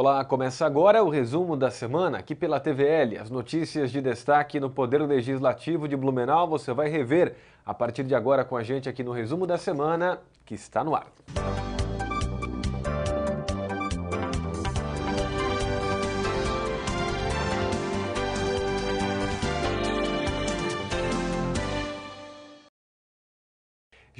Olá, começa agora o resumo da semana aqui pela TVL. As notícias de destaque no Poder Legislativo de Blumenau você vai rever a partir de agora com a gente aqui no resumo da semana que está no ar.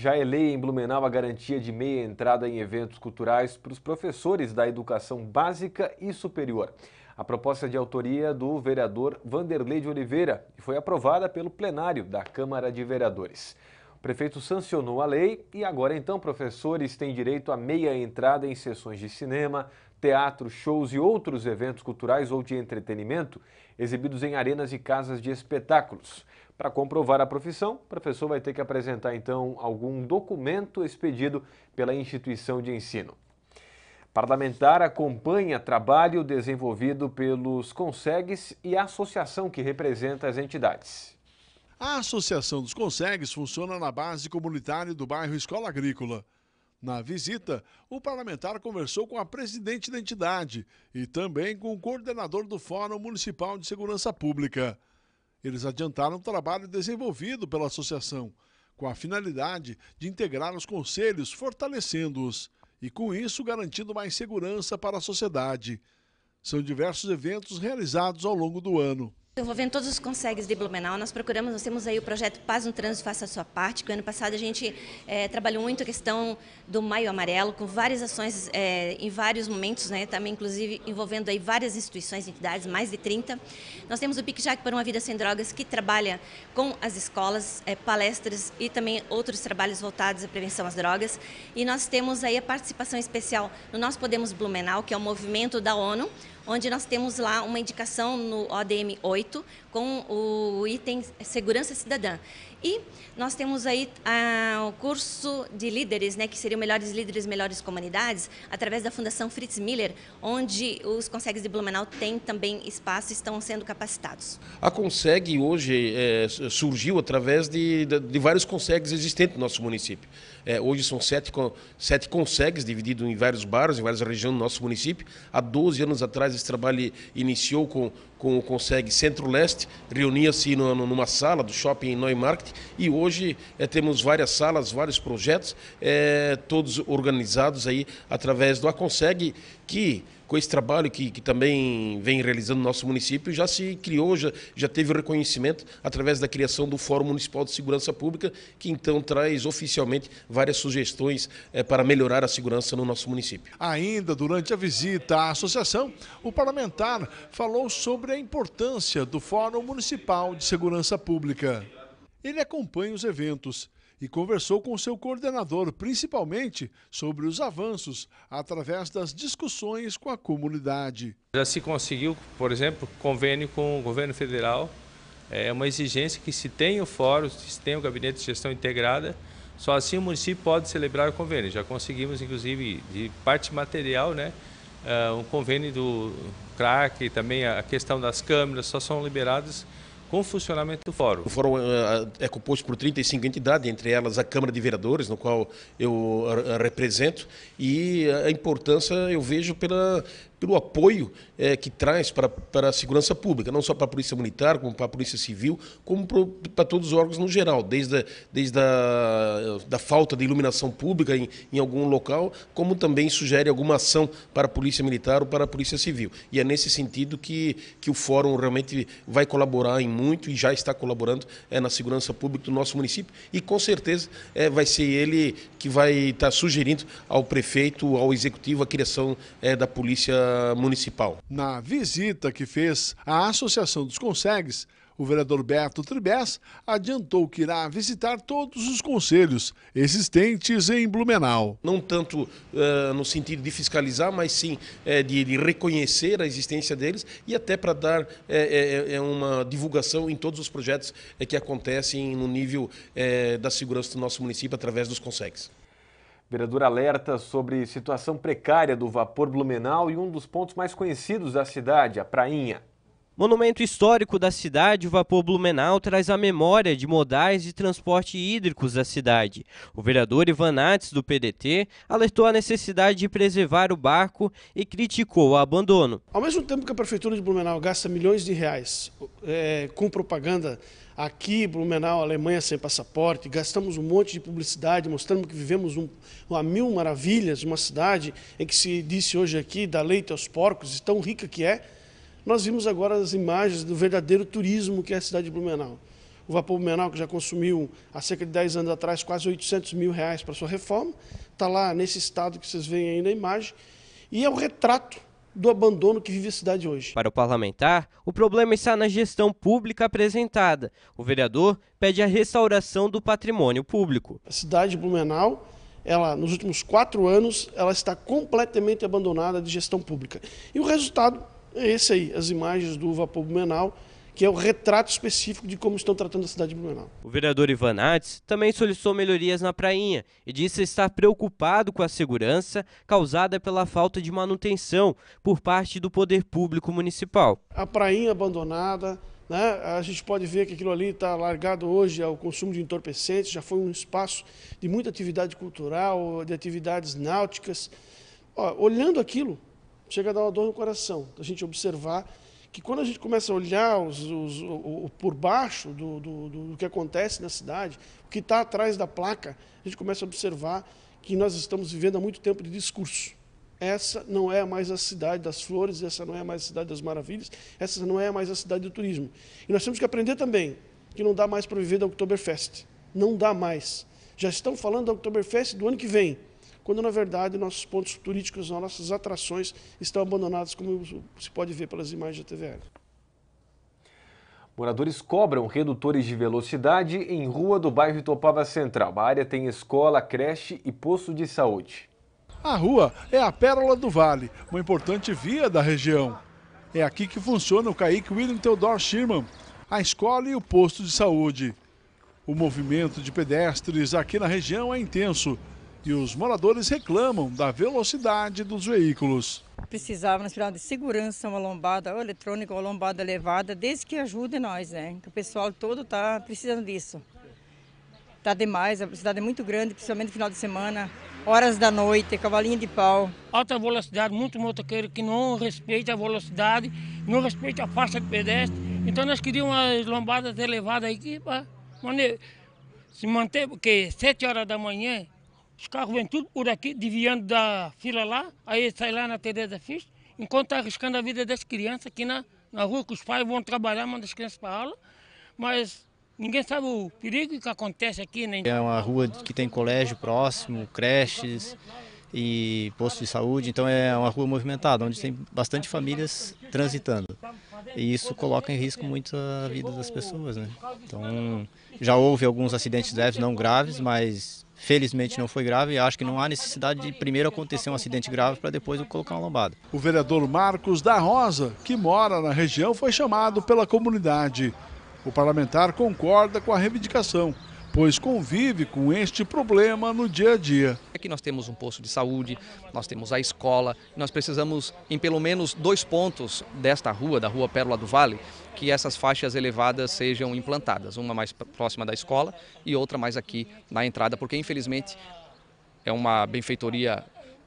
já é lei em Blumenau a garantia de meia entrada em eventos culturais para os professores da educação básica e superior. A proposta de autoria do vereador Vanderlei de Oliveira foi aprovada pelo plenário da Câmara de Vereadores. O prefeito sancionou a lei e agora então professores têm direito a meia entrada em sessões de cinema, teatro, shows e outros eventos culturais ou de entretenimento exibidos em arenas e casas de espetáculos. Para comprovar a profissão, o professor vai ter que apresentar então algum documento expedido pela instituição de ensino. O parlamentar acompanha trabalho desenvolvido pelos consegues e a associação que representa as entidades. A Associação dos Consegues funciona na base comunitária do bairro Escola Agrícola. Na visita, o parlamentar conversou com a presidente da entidade e também com o coordenador do Fórum Municipal de Segurança Pública. Eles adiantaram o trabalho desenvolvido pela associação, com a finalidade de integrar os conselhos, fortalecendo-os e, com isso, garantindo mais segurança para a sociedade. São diversos eventos realizados ao longo do ano. Envolvendo todos os consegues de Blumenau, nós procuramos, nós temos aí o projeto Paz no Trânsito Faça a Sua Parte, que ano passado a gente é, trabalhou muito a questão do Maio Amarelo, com várias ações é, em vários momentos, né, também inclusive envolvendo aí várias instituições, entidades, mais de 30. Nós temos o Pique Jack para uma Vida Sem Drogas, que trabalha com as escolas, é, palestras e também outros trabalhos voltados à prevenção às drogas. E nós temos aí a participação especial no Nós Podemos Blumenau, que é o um movimento da ONU, onde nós temos lá uma indicação no ODM 8 com o item Segurança Cidadã. E nós temos aí ah, o curso de líderes, né, que seriam Melhores Líderes, Melhores Comunidades, através da Fundação Fritz Miller, onde os consegues de Blumenau têm também espaço e estão sendo capacitados. A Consegue hoje é, surgiu através de, de, de, vários consegues existentes no nosso município. É, hoje são sete, sete consegues divididos em vários bairros, em várias regiões do nosso município. Há 12 anos atrás esse trabalho iniciou com, com o Consegue Centro-Leste, reunia-se numa sala do shopping Neumarkt e hoje é, temos várias salas, vários projetos, é, todos organizados aí através do A Consegue, que com esse trabalho que, que também vem realizando o nosso município, já se criou, já, já teve o reconhecimento através da criação do Fórum Municipal de Segurança Pública, que então traz oficialmente várias sugestões é, para melhorar a segurança no nosso município. Ainda durante a visita à associação, o parlamentar falou sobre a importância do Fórum Municipal de Segurança Pública. Ele acompanha os eventos e conversou com seu coordenador, principalmente sobre os avanços através das discussões com a comunidade. Já se conseguiu, por exemplo, convênio com o governo federal. É uma exigência que se tem o fórum, se tem o gabinete de gestão integrada, só assim o município pode celebrar o convênio. Já conseguimos, inclusive, de parte material, né, ah, um convênio do CRAC, também a questão das câmeras, só são liberadas com o funcionamento do fórum. O fórum eh, é composto por 35 entidades, entre elas a Câmara de Vereadores, no qual eu eh, represento, e a importância eu vejo pela pelo apoio é, que traz para, para a segurança pública, não só para a Polícia Militar, como para a Polícia Civil, como para, para todos os órgãos no geral, desde a, desde a da falta de iluminação pública em, em algum local, como também sugere alguma ação para a Polícia Militar ou para a Polícia Civil. E é nesse sentido que, que o Fórum realmente vai colaborar em muito e já está colaborando é, na segurança pública do nosso município e com certeza é, vai ser ele que vai estar sugerindo ao prefeito, ao executivo, a criação é, da Polícia Municipal. Na visita que fez à Associação dos Consegues, o vereador Beto Tribés adiantou que irá visitar todos os conselhos existentes em Blumenau. Não tanto uh, no sentido de fiscalizar, mas sim é, de, de, reconhecer a existência deles e até para dar é, é, uma divulgação em todos os projetos que acontecem no nível da segurança do nosso município através dos consegues vereador alerta sobre situação precária do vapor blumenau e um dos pontos mais conhecidos da cidade, a Prainha. Monumento histórico da cidade, o vapor Blumenau traz a memória de modais de transporte hídricos da cidade. O vereador Ivan Nates, do PDT, alertou a necessidade de preservar o barco e criticou o abandono. Ao mesmo tempo que a Prefeitura de Blumenau gasta milhões de reais é, com propaganda aqui, Blumenau, Alemanha sem passaporte, gastamos um monte de publicidade, mostrando que vivemos um, a mil maravilhas, uma cidade em que se disse hoje aqui, dá leite aos porcos, e tão rica que é. Nós vimos agora as imagens do verdadeiro turismo que é a cidade de Blumenau. O Vapor Blumenau, que já consumiu há cerca de 10 anos atrás quase 800 mil reais para sua reforma, está lá nesse estado que vocês veem aí na imagem, e é o retrato do abandono que vive a cidade hoje. Para o parlamentar, o problema está na gestão pública apresentada. O vereador pede a restauração do patrimônio público. A cidade de Blumenau ela nos últimos quatro anos ela está completamente abandonada de gestão pública. E o resultado é esse aí, as imagens do vapor Blumenau que é o retrato específico de como estão tratando a cidade de Blumenau. O vereador Ivan Artes também solicitou melhorias na prainha e disse estar preocupado com a segurança causada pela falta de manutenção por parte do poder público municipal. A prainha abandonada, né? a gente pode ver que aquilo ali está largado hoje ao é consumo de entorpecentes, já foi um espaço de muita atividade cultural, de atividades náuticas. Ó, olhando aquilo, chega a dar uma dor no coração, a gente observar que quando a gente começa a olhar os, os, o, o, por baixo do, do, do, que acontece na cidade, o que está atrás da placa, a gente começa a observar que nós estamos vivendo há muito tempo de discurso. Essa não é mais a cidade das flores, essa não é mais a cidade das maravilhas, essa não é mais a cidade do turismo. E nós temos que aprender também que não dá mais para viver da Oktoberfest. Não dá mais. Já estão falando da Oktoberfest do ano que vem quando na verdade nossos pontos turísticos, nossas atrações estão abandonadas, como se pode ver pelas imagens da TVL. Moradores cobram redutores de velocidade em rua do bairro Topava Central. A área tem escola, creche e posto de saúde. A rua é a pérola do vale, uma importante via da região. É aqui que funciona o Caíque William Theodore Schirman, a escola e o posto de saúde. O movimento de pedestres aqui na região é intenso e os moradores reclamam da velocidade dos veículos. Precisava no final de segurança uma lombada eletrônica ou lombada elevada, desde que ajude nós, né? Então, o pessoal todo está precisando disso. Está demais, a velocidade é muito grande, principalmente no final de semana, horas da noite, cavalinho de pau. Alta velocidade, muito motoqueiro que não respeita a velocidade, não respeita a faixa de pedestre. Então nós queríamos umas lombadas elevadas aqui para se manter, porque sete horas da manhã os carros vêm tudo por aqui, desviando da fila lá, aí sai lá na Tereza Fisch, enquanto está arriscando a vida das crianças aqui na, na rua, que os pais vão trabalhar, mandam as crianças para aula, mas ninguém sabe o perigo que acontece aqui. Né? É uma rua que tem colégio próximo, creches e posto de saúde, então é uma rua movimentada, onde tem bastante famílias transitando. E isso coloca em risco muito a vida das pessoas. Né? Então, já houve alguns acidentes leves, não graves, mas Felizmente não foi grave e acho que não há necessidade de primeiro acontecer um acidente grave para depois colocar uma lombada. O vereador Marcos da Rosa, que mora na região, foi chamado pela comunidade. O parlamentar concorda com a reivindicação pois convive com este problema no dia a dia. Aqui nós temos um posto de saúde, nós temos a escola, nós precisamos, em pelo menos dois pontos desta rua, da rua Pérola do Vale, que essas faixas elevadas sejam implantadas, uma mais próxima da escola e outra mais aqui na entrada, porque infelizmente é uma benfeitoria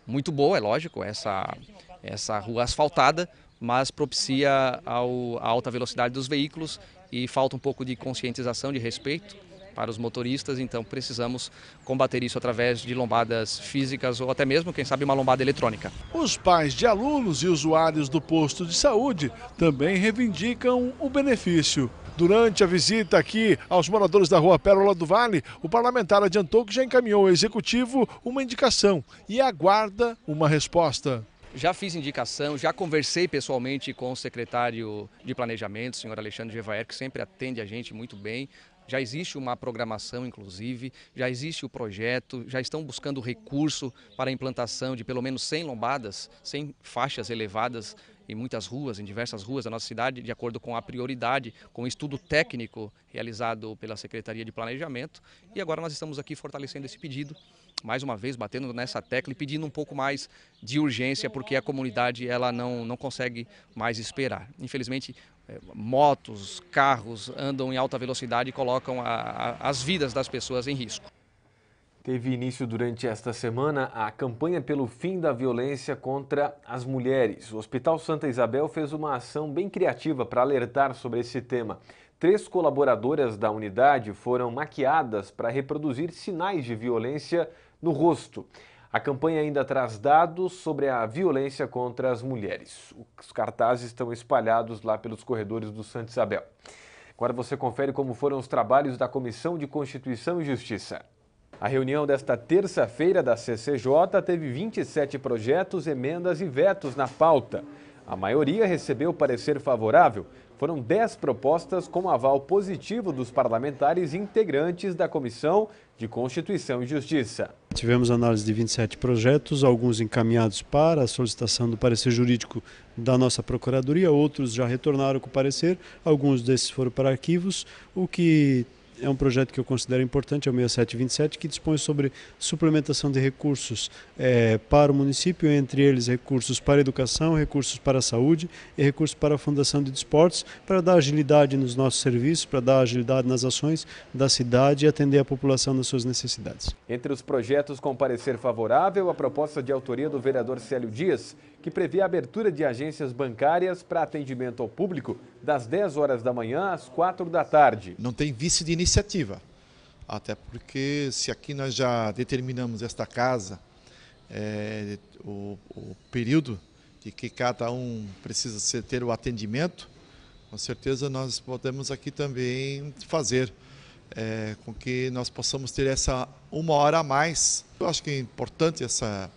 muito boa, é lógico, essa, essa rua asfaltada, mas propicia ao, a alta velocidade dos veículos e falta um pouco de conscientização, de respeito para os motoristas, então precisamos combater isso através de lombadas físicas ou até mesmo, quem sabe, uma lombada eletrônica. Os pais de alunos e usuários do posto de saúde também reivindicam o benefício. Durante a visita aqui aos moradores da Rua Pérola do Vale, o parlamentar adiantou que já encaminhou ao executivo uma indicação e aguarda uma resposta. Já fiz indicação, já conversei pessoalmente com o secretário de Planejamento, o senhor Alexandre Gevaer, que sempre atende a gente muito bem. Já existe uma programação, inclusive, já existe o projeto, já estão buscando recurso para a implantação de pelo menos 100 lombadas, 100 faixas elevadas em muitas ruas, em diversas ruas da nossa cidade, de acordo com a prioridade, com o estudo técnico realizado pela Secretaria de Planejamento. E agora nós estamos aqui fortalecendo esse pedido, mais uma vez batendo nessa tecla e pedindo um pouco mais de urgência, porque a comunidade ela não, não consegue mais esperar. Infelizmente, eh, motos, carros andam em alta velocidade e colocam a, a, as vidas das pessoas em risco. Teve início durante esta semana a campanha pelo fim da violência contra as mulheres. O Hospital Santa Isabel fez uma ação bem criativa para alertar sobre esse tema. Três colaboradoras da unidade foram maquiadas para reproduzir sinais de violência no rosto. A campanha ainda traz dados sobre a violência contra as mulheres. Os cartazes estão espalhados lá pelos corredores do Santa Isabel. Agora você confere como foram os trabalhos da Comissão de Constituição e Justiça. A reunião desta terça-feira da CCJ teve 27 projetos, emendas e vetos na pauta. A maioria recebeu parecer favorável. Foram 10 propostas com aval positivo dos parlamentares integrantes da Comissão de Constituição e Justiça. Tivemos análise de 27 projetos, alguns encaminhados para a solicitação do parecer jurídico da nossa Procuradoria, outros já retornaram com o parecer, alguns desses foram para arquivos, o que é um projeto que eu considero importante, é o 6727, que dispõe sobre suplementação de recursos é, para o município, entre eles recursos para a educação, recursos para a saúde e recursos para a fundação de desportos, para dar agilidade nos nossos serviços, para dar agilidade nas ações da cidade e atender a população nas suas necessidades. Entre os projetos com parecer favorável, a proposta de autoria do vereador Célio Dias, que prevê a abertura de agências bancárias para atendimento ao público das 10 horas da manhã às 4 da tarde. Não tem vício de iniciativa, até porque se aqui nós já determinamos esta casa, é, o, o período de que cada um precisa ter o atendimento, com certeza nós podemos aqui também fazer é, com que nós possamos ter essa uma hora a mais. Eu acho que é importante essa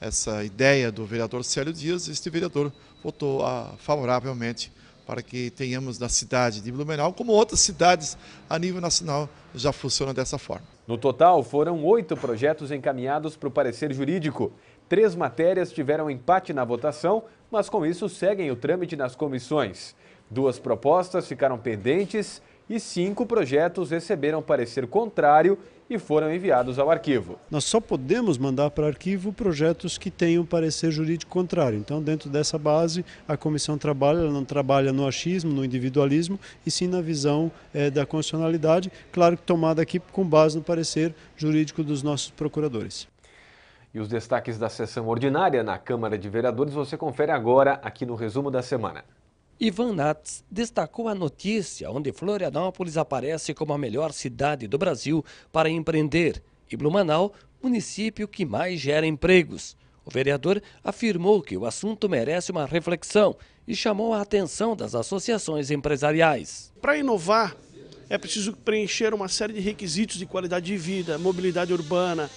essa ideia do vereador Célio Dias, este vereador votou a, favoravelmente para que tenhamos na cidade de Blumenau, como outras cidades a nível nacional já funciona dessa forma. No total, foram oito projetos encaminhados para o parecer jurídico. Três matérias tiveram empate na votação, mas com isso seguem o trâmite nas comissões. Duas propostas ficaram pendentes e cinco projetos receberam parecer contrário e foram enviados ao arquivo. Nós só podemos mandar para arquivo projetos que tenham parecer jurídico contrário. Então, dentro dessa base, a comissão trabalha, ela não trabalha no achismo, no individualismo, e sim na visão é, da constitucionalidade, claro que tomada aqui com base no parecer jurídico dos nossos procuradores. E os destaques da sessão ordinária na Câmara de Vereadores você confere agora aqui no resumo da semana. Ivan Nats destacou a notícia onde Florianópolis aparece como a melhor cidade do Brasil para empreender e Blumenau, município que mais gera empregos. O vereador afirmou que o assunto merece uma reflexão e chamou a atenção das associações empresariais. Para inovar, é preciso preencher uma série de requisitos de qualidade de vida, mobilidade urbana,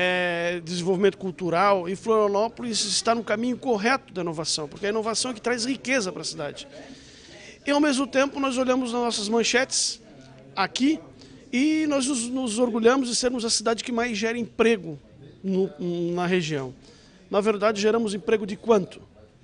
é, desenvolvimento cultural, e Florianópolis está no caminho correto da inovação, porque a inovação é que traz riqueza para a cidade. E ao mesmo tempo nós olhamos nas nossas manchetes aqui e nós nos, nos orgulhamos de sermos a cidade que mais gera emprego no, na região. Na verdade, geramos emprego de quanto?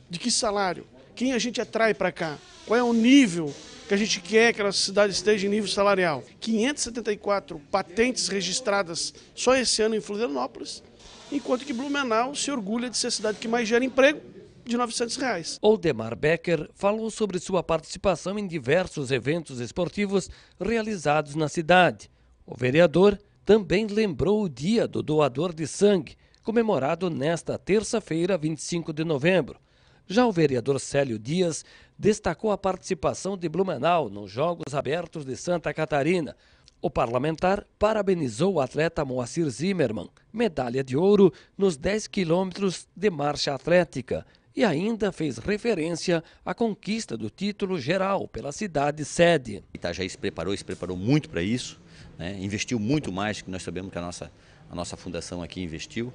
De que salário? Quem a gente atrai para cá? Qual é o nível que a gente quer que a cidade esteja em nível salarial. 574 patentes registradas só esse ano em Florianópolis, enquanto que Blumenau se orgulha de ser a cidade que mais gera emprego, de 900 reais. Oldemar Becker falou sobre sua participação em diversos eventos esportivos realizados na cidade. O vereador também lembrou o dia do doador de sangue, comemorado nesta terça-feira, 25 de novembro. Já o vereador Célio Dias destacou a participação de Blumenau nos Jogos Abertos de Santa Catarina. O parlamentar parabenizou o atleta Moacir Zimmermann, medalha de ouro nos 10 quilômetros de marcha atlética, e ainda fez referência à conquista do título geral pela cidade sede. Itajaí se preparou, se preparou muito para isso, né? investiu muito mais que nós sabemos que a nossa, a nossa fundação aqui investiu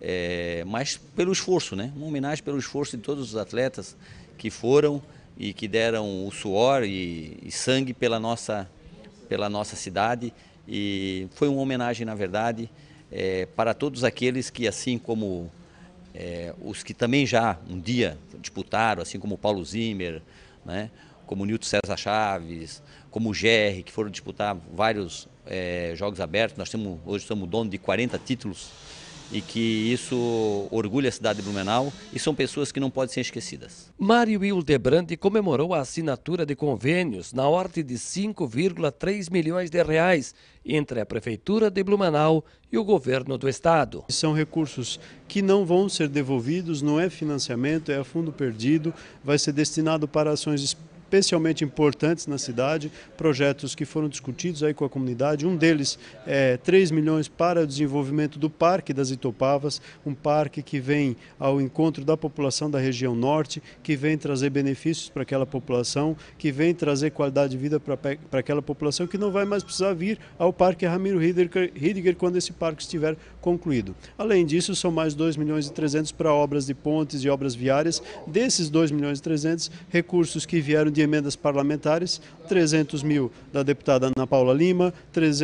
é, mas pelo esforço, né? Uma homenagem pelo esforço de todos os atletas que foram e que deram o suor e, e sangue pela nossa, pela nossa cidade. E foi uma homenagem, na verdade, é, para todos aqueles que, assim como é, os que também já um dia disputaram, assim como Paulo Zimmer, né? como Nilton César Chaves, como o Gerry, que foram disputar vários é, jogos abertos. Nós temos, hoje somos dono de 40 títulos e que isso orgulha a cidade de Blumenau e são pessoas que não podem ser esquecidas. Mário Hildebrand comemorou a assinatura de convênios na ordem de 5,3 milhões de reais entre a Prefeitura de Blumenau e o Governo do Estado. São recursos que não vão ser devolvidos, não é financiamento, é a fundo perdido, vai ser destinado para ações específicas especialmente importantes na cidade, projetos que foram discutidos aí com a comunidade. Um deles é 3 milhões para o desenvolvimento do Parque das Itopavas, um parque que vem ao encontro da população da região norte, que vem trazer benefícios para aquela população, que vem trazer qualidade de vida para, aquela população que não vai mais precisar vir ao Parque Ramiro Riediger quando esse parque estiver concluído. Além disso, são mais 2 milhões e 300 para obras de pontes e obras viárias. Desses 2 milhões e 300, recursos que vieram de emendas parlamentares, 300 mil da deputada Ana Paula Lima,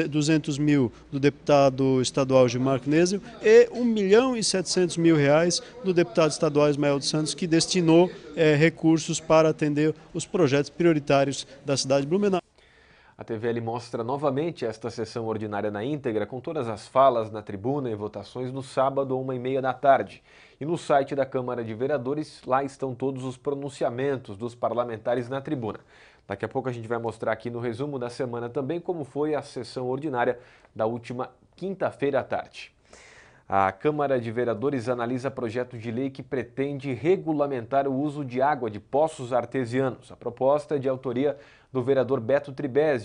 200 mil do deputado estadual Gilmar Knesel e 1 milhão e 700 mil reais do deputado estadual Ismael dos Santos, que destinou é, recursos para atender os projetos prioritários da cidade de Blumenau. A TVL mostra novamente esta sessão ordinária na íntegra, com todas as falas na tribuna e votações no sábado, uma e meia da tarde. E no site da Câmara de Vereadores, lá estão todos os pronunciamentos dos parlamentares na tribuna. Daqui a pouco a gente vai mostrar aqui no resumo da semana também como foi a sessão ordinária da última quinta-feira à tarde. A Câmara de Vereadores analisa projeto de lei que pretende regulamentar o uso de água de poços artesianos. A proposta é de autoria do vereador Beto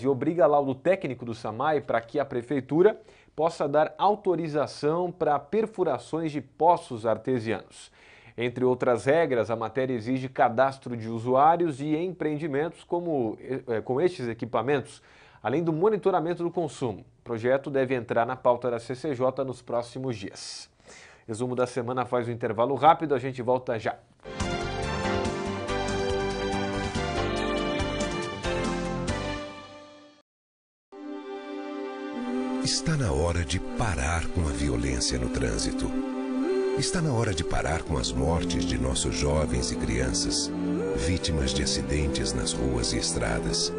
e obriga lá o técnico do SAMAI para que a prefeitura possa dar autorização para perfurações de poços artesianos. Entre outras regras, a matéria exige cadastro de usuários e empreendimentos como, eh, com estes equipamentos, além do monitoramento do consumo. O projeto deve entrar na pauta da CCJ nos próximos dias. Resumo da semana faz um intervalo rápido, a gente volta já. Está na hora de parar com a violência no trânsito. Está na hora de parar com as mortes de nossos jovens e crianças, vítimas de acidentes nas ruas e estradas.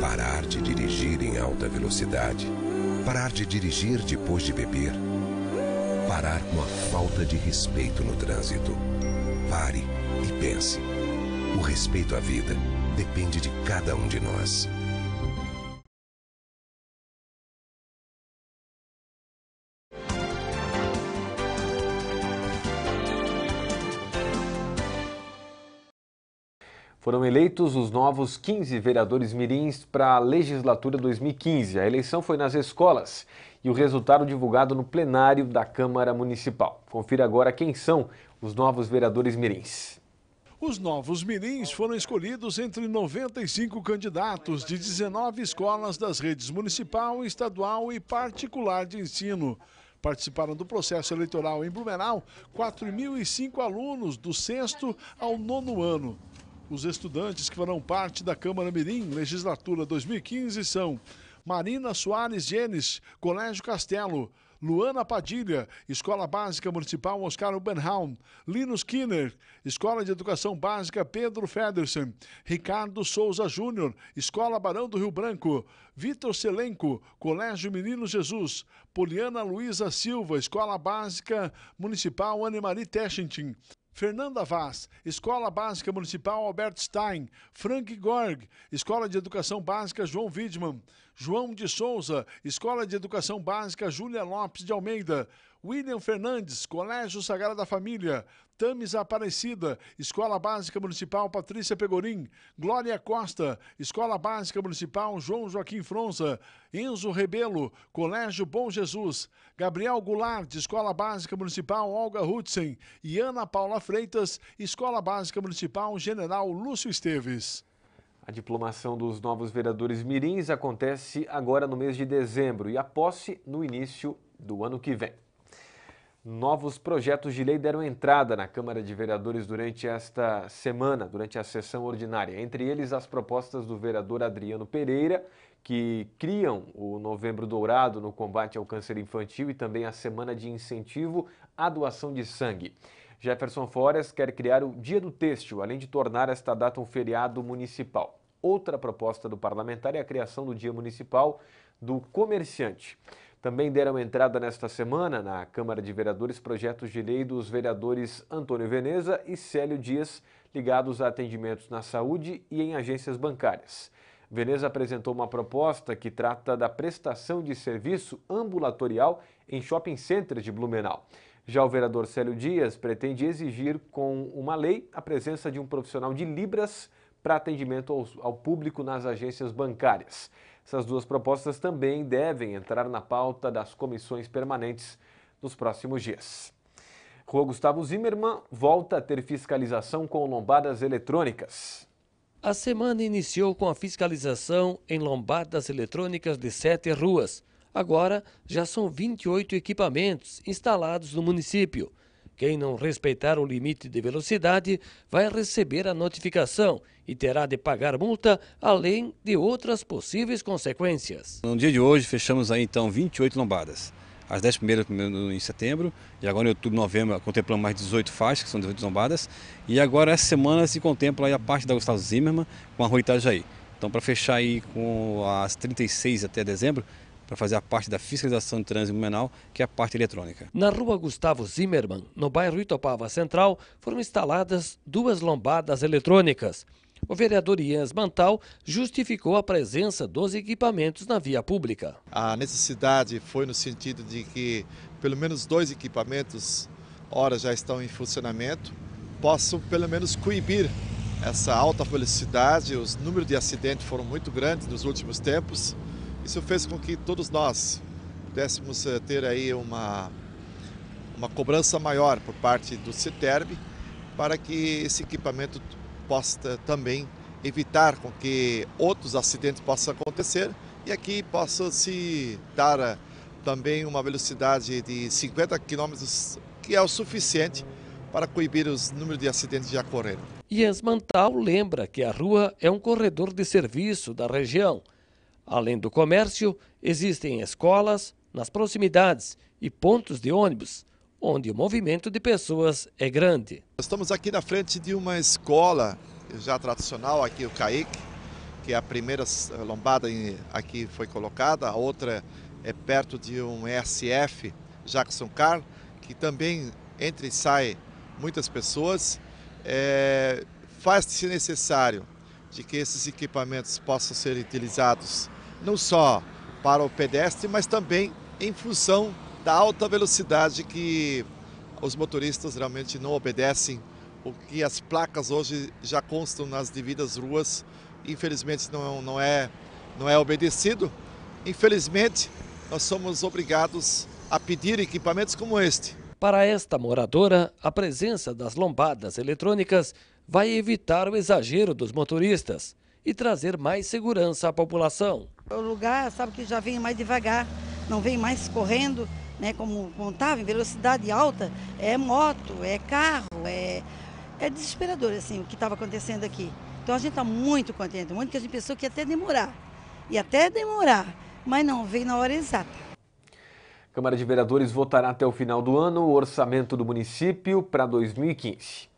Parar de dirigir em alta velocidade. Parar de dirigir depois de beber. Parar com a falta de respeito no trânsito. Pare e pense. O respeito à vida depende de cada um de nós. Foram eleitos os novos 15 vereadores mirins para a legislatura 2015. A eleição foi nas escolas e o resultado divulgado no plenário da Câmara Municipal. Confira agora quem são os novos vereadores mirins. Os novos mirins foram escolhidos entre 95 candidatos de 19 escolas das redes municipal, estadual e particular de ensino. Participaram do processo eleitoral em Blumenau 4.005 alunos do sexto ao nono ano. Os estudantes que farão parte da Câmara Mirim, legislatura 2015, são Marina Soares Genes, Colégio Castelo, Luana Padilha, Escola Básica Municipal Oscar Ubenhaum, Linus Kinner, Escola de Educação Básica Pedro Federson Ricardo Souza Júnior, Escola Barão do Rio Branco, Vitor Selenco, Colégio Menino Jesus, Poliana Luiza Silva, Escola Básica Municipal Anne Marie Teschentin, Fernanda Vaz, Escola Básica Municipal Alberto Stein, Frank Gorg, Escola de Educação Básica João Widman, João de Souza, Escola de Educação Básica Júlia Lopes de Almeida, William Fernandes, Colégio Sagrada Família, Tamis Aparecida, Escola Básica Municipal Patrícia Pegorim, Glória Costa, Escola Básica Municipal João Joaquim Fronza, Enzo Rebelo, Colégio Bom Jesus, Gabriel Goulart, Escola Básica Municipal Olga Hudson e Ana Paula Freitas, Escola Básica Municipal General Lúcio Esteves. A diplomação dos novos vereadores mirins acontece agora no mês de dezembro e a posse no início do ano que vem. Novos projetos de lei deram entrada na Câmara de Vereadores durante esta semana, durante a sessão ordinária. Entre eles, as propostas do vereador Adriano Pereira, que criam o Novembro Dourado no combate ao câncer infantil e também a Semana de Incentivo à Doação de Sangue. Jefferson Forest quer criar o Dia do Têxtil, além de tornar esta data um feriado municipal. Outra proposta do parlamentar é a criação do Dia Municipal do Comerciante. Também deram entrada nesta semana na Câmara de Vereadores projetos de lei dos vereadores Antônio Veneza e Célio Dias, ligados a atendimentos na saúde e em agências bancárias. Veneza apresentou uma proposta que trata da prestação de serviço ambulatorial em shopping centers de Blumenau. Já o vereador Célio Dias pretende exigir com uma lei a presença de um profissional de Libras para atendimento ao, ao, público nas agências bancárias. Essas duas propostas também devem entrar na pauta das comissões permanentes nos próximos dias. Rua Gustavo Zimmermann volta a ter fiscalização com lombadas eletrônicas. A semana iniciou com a fiscalização em lombadas eletrônicas de sete ruas. Agora já são 28 equipamentos instalados no município. Quem não respeitar o limite de velocidade vai receber a notificação e terá de pagar multa, além de outras possíveis consequências. No dia de hoje, fechamos aí então 28 lombadas. As 10 primeiras em setembro, e agora em outubro, novembro, contemplamos mais 18 faixas, que são 18 lombadas. E agora, essa semana, se contempla aí a parte da Gustavo Zimmermann com a Rua Itajaí. Então, para fechar aí com as 36 até dezembro, para fazer a parte da fiscalização de trânsito menal, que é a parte eletrônica. Na rua Gustavo Zimmermann, no bairro Itopava Central, foram instaladas duas lombadas eletrônicas. O vereador Ians Mantal justificou a presença dos equipamentos na via pública. A necessidade foi no sentido de que pelo menos dois equipamentos, ora já estão em funcionamento, possam pelo menos coibir essa alta velocidade. Os números de acidentes foram muito grandes nos últimos tempos. Isso fez com que todos nós pudéssemos eh, ter aí uma, uma cobrança maior por parte do CETERB para que esse equipamento possa também evitar com que outros acidentes possam acontecer e aqui possa se dar eh, também uma velocidade de 50 km, que é o suficiente para coibir os números de acidentes que já ocorreram. Yasmantal lembra que a rua é um corredor de serviço da região Além do comércio, existem escolas nas proximidades e pontos de ônibus, onde o movimento de pessoas é grande. Estamos aqui na frente de uma escola já tradicional, aqui o Caic, que é a primeira eh, lombada aqui foi colocada, a outra é perto de um ESF, Jackson Car, que também entra e sai muitas pessoas. É, Faz-se necessário de que esses equipamentos possam ser utilizados não só para o pedestre, mas também em função da alta velocidade que os motoristas realmente não obedecem, o que as placas hoje já constam nas devidas ruas, infelizmente não, não, é, não é obedecido. Infelizmente, nós somos obrigados a pedir equipamentos como este. Para esta moradora, a presença das lombadas eletrônicas vai evitar o exagero dos motoristas e trazer mais segurança à população. O lugar, sabe, que já vem mais devagar, não vem mais correndo, né, como contava, em velocidade alta, é moto, é carro, é, é desesperador, assim, o que estava acontecendo aqui. Então a gente está muito contente, muito que a gente pensou que ia até demorar, e até demorar, mas não, veio na hora exata. A Câmara de Vereadores votará até o final do ano o orçamento do município para 2015.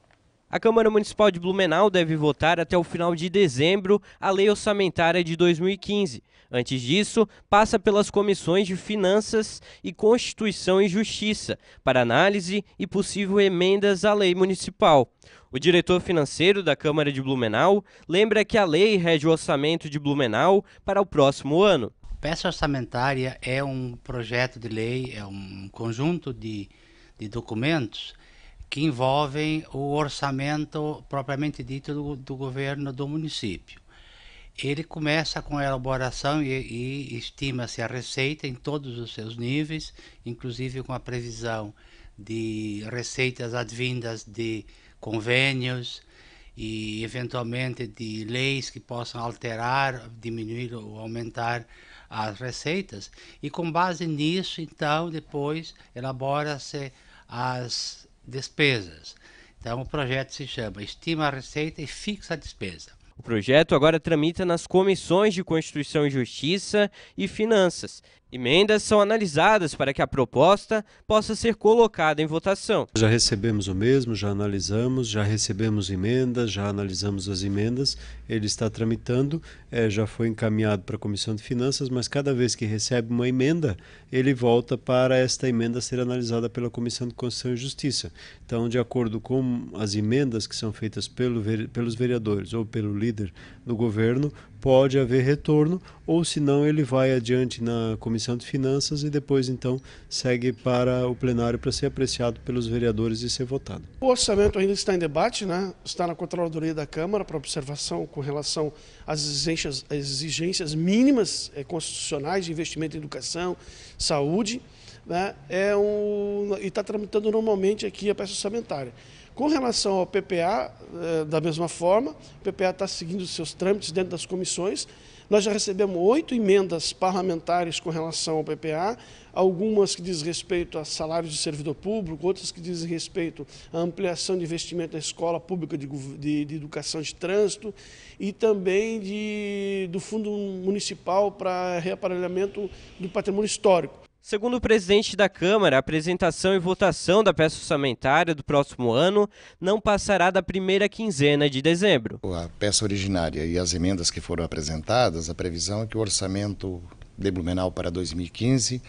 A Câmara Municipal de Blumenau deve votar até o final de dezembro a Lei Orçamentária de 2015. Antes disso, passa pelas comissões de Finanças e Constituição e Justiça para análise e possível emendas à lei municipal. O diretor financeiro da Câmara de Blumenau lembra que a lei rege o orçamento de Blumenau para o próximo ano. Peça orçamentária é um projeto de lei, é um conjunto de, de documentos que envolvem o orçamento propriamente dito do, do governo do município. Ele começa com a elaboração e, e estima-se a receita em todos os seus níveis, inclusive com a previsão de receitas advindas de convênios e eventualmente de leis que possam alterar, diminuir ou aumentar as receitas. E com base nisso, então, depois elabora-se as despesas. Então, o projeto se chama Estima a Receita e Fixa a Despesa. O projeto agora tramita nas comissões de Constituição e Justiça e Finanças Emendas são analisadas para que a proposta possa ser colocada em votação. Já recebemos o mesmo, já analisamos, já recebemos emendas, já analisamos as emendas, ele está tramitando, é, já foi encaminhado para a Comissão de Finanças, mas cada vez que recebe uma emenda, ele volta para esta emenda ser analisada pela Comissão de Constituição e Justiça. Então, de acordo com as emendas que são feitas pelo, pelos vereadores ou pelo líder do governo, pode haver retorno, ou se não, ele vai adiante na Comissão de Finanças e depois então segue para o plenário para ser apreciado pelos vereadores e ser votado. O orçamento ainda está em debate, né? está na Controladoria da Câmara para observação com relação às exigências, às exigências mínimas é, constitucionais de investimento em educação, saúde, né? é um, e está tramitando normalmente aqui a peça orçamentária. Com relação ao PPA, eh, da mesma forma, o PPA está seguindo os seus trâmites dentro das comissões. Nós já recebemos oito emendas parlamentares com relação ao PPA, algumas que diz respeito a salários de servidor público, outras que dizem respeito à ampliação de investimento na escola pública de, de, de educação de trânsito e também de, do Fundo Municipal para Reaparelhamento do Patrimônio Histórico. Segundo o presidente da Câmara, a apresentação e votação da peça orçamentária do próximo ano não passará da primeira quinzena de dezembro. A peça originária e as emendas que foram apresentadas, a previsão é que o orçamento de Blumenau para 2015,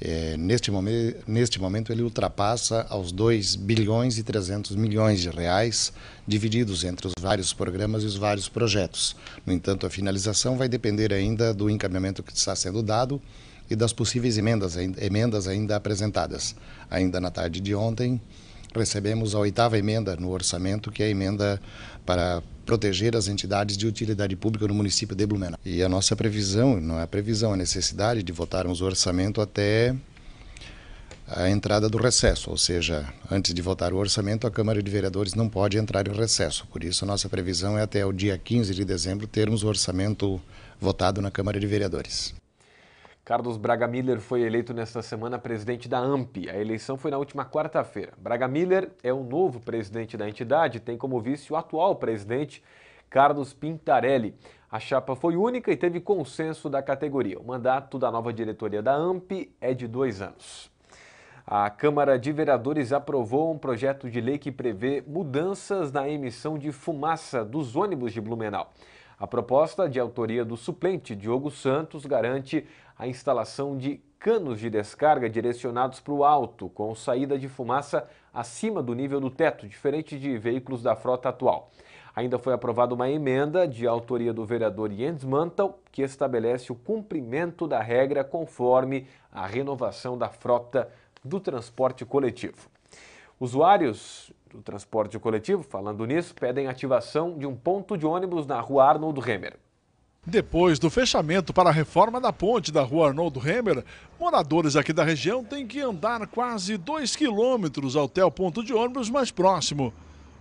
é, eh, neste, momento, neste momento, ele ultrapassa aos 2 bilhões e 300 milhões de reais, divididos entre os vários programas e os vários projetos. No entanto, a finalização vai depender ainda do encaminhamento que está sendo dado e das possíveis emendas, emendas ainda apresentadas. Ainda na tarde de ontem, recebemos a oitava emenda no orçamento, que é a emenda para proteger as entidades de utilidade pública no município de Blumenau. E a nossa previsão, não é a previsão, é a necessidade de votarmos o orçamento até a entrada do recesso, ou seja, antes de votar o orçamento, a Câmara de Vereadores não pode entrar em recesso. Por isso, a nossa previsão é até o dia 15 de dezembro termos o orçamento votado na Câmara de Vereadores. Carlos Braga Miller foi eleito nesta semana presidente da AMP. A eleição foi na última quarta-feira. Braga Miller é o novo presidente da entidade, tem como vice o atual presidente Carlos Pintarelli. A chapa foi única e teve consenso da categoria. O mandato da nova diretoria da AMP é de dois anos. A Câmara de Vereadores aprovou um projeto de lei que prevê mudanças na emissão de fumaça dos ônibus de Blumenau. A proposta, de autoria do suplente Diogo Santos, garante a instalação de canos de descarga direcionados para o alto, com saída de fumaça acima do nível do teto, diferente de veículos da frota atual. Ainda foi aprovada uma emenda de autoria do vereador Jens Mantel, que estabelece o cumprimento da regra conforme a renovação da frota do transporte coletivo. Usuários do transporte coletivo, falando nisso, pedem ativação de um ponto de ônibus na rua Arnold Remer. Depois do fechamento para a reforma da ponte da rua Arnoldo Remer, moradores aqui da região têm que andar quase 2 quilômetros até o ponto de ônibus mais próximo.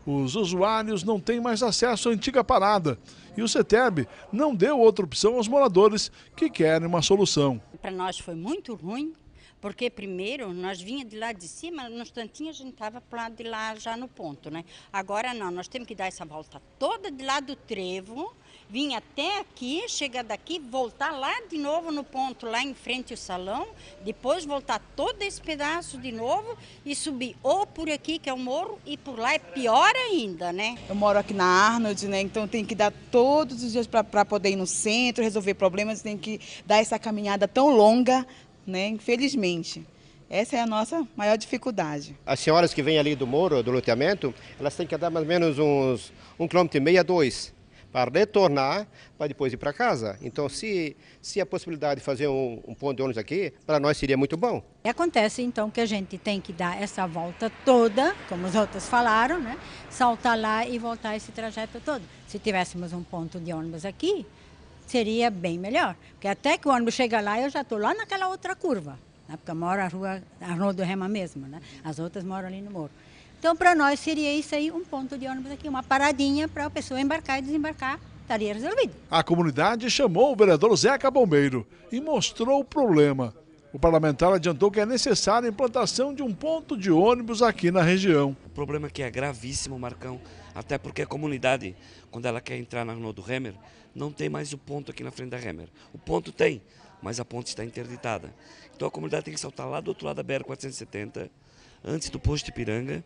Os usuários não têm mais acesso à antiga parada e o CETEB não deu outra opção aos moradores que querem uma solução. Para nós foi muito ruim, porque primeiro nós vinha de lá de cima, no instantinho a gente estava para de lá já no ponto, né? Agora não, nós temos que dar essa volta toda de lá do trevo, vir até aqui, chegar daqui, voltar lá de novo no ponto, lá em frente ao salão, depois voltar todo esse pedaço de novo e subir ou por aqui, que é o morro, e por lá é pior ainda, né? Eu moro aqui na Arnold, né? Então tem que dar todos os dias para poder ir no centro, resolver problemas, tem que dar essa caminhada tão longa né? Infelizmente. Essa é a nossa maior dificuldade. As senhoras que vêm ali do muro, do loteamento, elas têm que andar mais ou menos uns um quilômetro e meio a dois para retornar, para depois ir para casa. Então, se, se a possibilidade de fazer um, um ponto de ônibus aqui, para nós seria muito bom. Acontece, então, que a gente tem que dar essa volta toda, como os outros falaram, né? saltar lá e voltar esse trajeto todo. Se tivéssemos um ponto de ônibus aqui, seria bem melhor. Porque até que o ônibus chega lá, eu já estou lá naquela outra curva. Né? Porque eu moro na rua Arnoldo Rema mesmo, né? As outras moram ali no morro. Então, para nós seria isso aí, um ponto de ônibus aqui, uma paradinha para a pessoa embarcar e desembarcar, estaria resolvido. A comunidade chamou o vereador Zeca Bombeiro e mostrou o problema. O parlamentar adiantou que é necessária a implantação de um ponto de ônibus aqui na região. O problema aqui é que é gravíssimo, Marcão, até porque a comunidade, quando ela quer entrar na Arnoldo Remer, não tem mais o ponto aqui na frente da Remer. O ponto tem, mas a ponte está interditada. Então a comunidade tem que saltar lá do outro lado da BR-470, antes do posto de Piranga,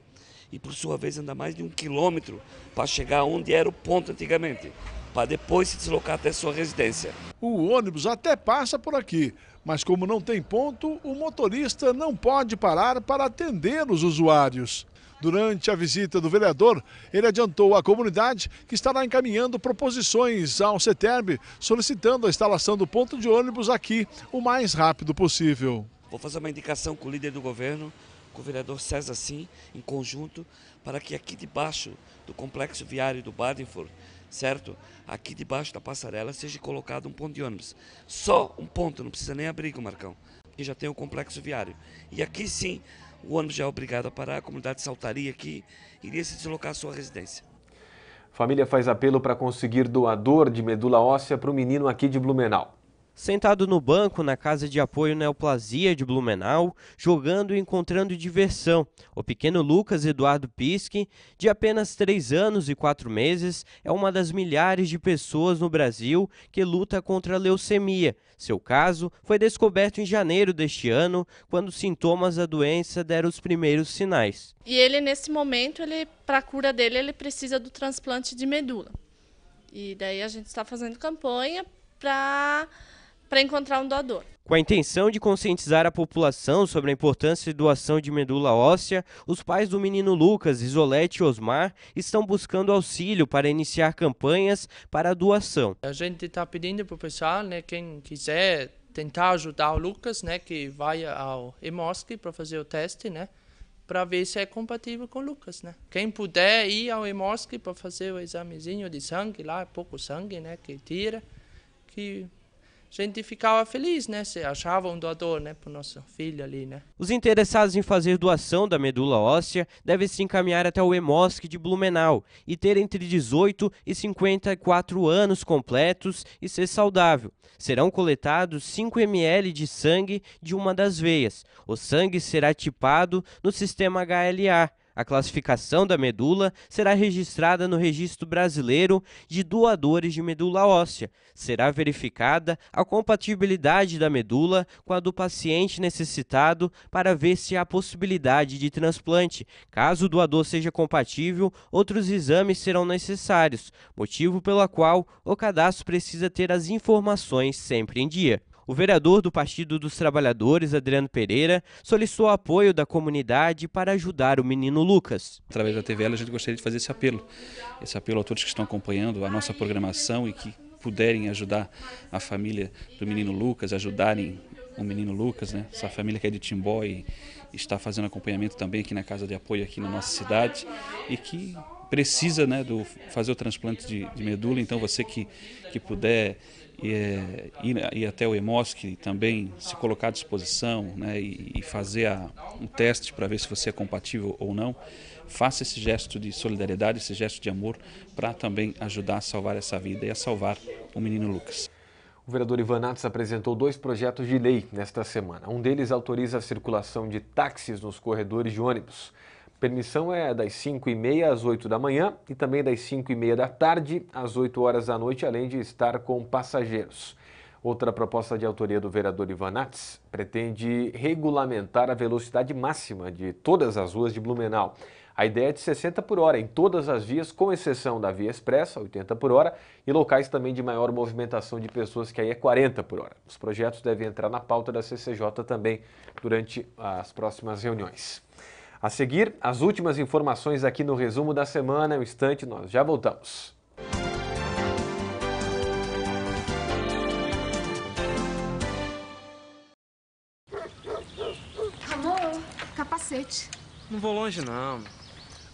e por sua vez andar mais de um quilômetro para chegar onde era o ponto antigamente, para depois se deslocar até sua residência. O ônibus até passa por aqui, mas como não tem ponto, o motorista não pode parar para atender os usuários. Durante a visita do vereador, ele adiantou à comunidade que estará encaminhando proposições ao CETERB, solicitando a instalação do ponto de ônibus aqui o mais rápido possível. Vou fazer uma indicação com o líder do governo, com o vereador César Sim, em conjunto, para que aqui debaixo do complexo viário do Badenford, certo? Aqui debaixo da passarela seja colocado um ponto de ônibus. Só um ponto, não precisa nem abrigo, Marcão, que já tem o complexo viário. E aqui sim o ônibus já é obrigado a parar, a comunidade saltaria aqui, iria se deslocar à sua residência. Família faz apelo para conseguir doador de medula óssea para o menino aqui de Blumenau. Sentado no banco na casa de apoio Neoplasia de Blumenau, jogando e encontrando diversão, o pequeno Lucas Eduardo Piskin, de apenas 3 anos e 4 meses, é uma das milhares de pessoas no Brasil que luta contra a leucemia. Seu caso foi descoberto em janeiro deste ano, quando os sintomas da doença deram os primeiros sinais. E ele, nesse momento, ele, para a cura dele, ele precisa do transplante de medula. E daí a gente está fazendo campanha para para encontrar um doador. Com a intenção de conscientizar a população sobre a importância de doação de medula óssea, os pais do menino Lucas, Isolete e Osmar estão buscando auxílio para iniciar campanhas para a doação. A gente está pedindo para o pessoal, né, quem quiser tentar ajudar o Lucas, né, que vai ao Emosc para fazer o teste, né, para ver se é compatível com o Lucas, né. Quem puder ir ao Emosc para fazer o examezinho de sangue lá, é pouco sangue, né, que tira, que a gente ficava feliz, né? Se achava um doador, né, para o nosso filho ali, né? Os interessados em fazer doação da medula óssea devem se encaminhar até o EMOSC de Blumenau e ter entre 18 e 54 anos completos e ser saudável. Serão coletados 5 ml de sangue de uma das veias. O sangue será tipado no sistema HLA a classificação da medula será registrada no Registro Brasileiro de Doadores de Medula Óssea. Será verificada a compatibilidade da medula com a do paciente necessitado para ver se há possibilidade de transplante. Caso o doador seja compatível, outros exames serão necessários, motivo pelo qual o cadastro precisa ter as informações sempre em dia o vereador do Partido dos Trabalhadores, Adriano Pereira, solicitou apoio da comunidade para ajudar o menino Lucas. Através da TVL, a gente gostaria de fazer esse apelo. Esse apelo a todos que estão acompanhando a nossa programação e que puderem ajudar a família do menino Lucas, ajudarem o menino Lucas, né? Essa família que é de Timbó e está fazendo acompanhamento também aqui na Casa de Apoio aqui na nossa cidade e que precisa né, do fazer o transplante de, de medula, então você que, que puder e é, até o EMOSC também, se colocar à disposição né, e, e, fazer a, um teste para ver se você é compatível ou não, faça esse gesto de solidariedade, esse gesto de amor, para também ajudar a salvar essa vida e a salvar o menino Lucas. O vereador Ivan Nats apresentou dois projetos de lei nesta semana. Um deles autoriza a circulação de táxis nos corredores de ônibus. Permissão é das 5 e meia às 8 da manhã e também das 5 e meia da tarde às 8 horas da noite, além de estar com passageiros. Outra proposta de autoria do vereador Ivan Nats pretende regulamentar a velocidade máxima de todas as ruas de Blumenau. A ideia é de 60 por hora em todas as vias, com exceção da via expressa, 80 por hora, e locais também de maior movimentação de pessoas, que aí é 40 por hora. Os projetos devem entrar na pauta da CCJ também durante as próximas reuniões. A seguir, as últimas informações aqui no resumo da semana. Um instante, nós já voltamos. Amor, capacete. Não vou longe, não.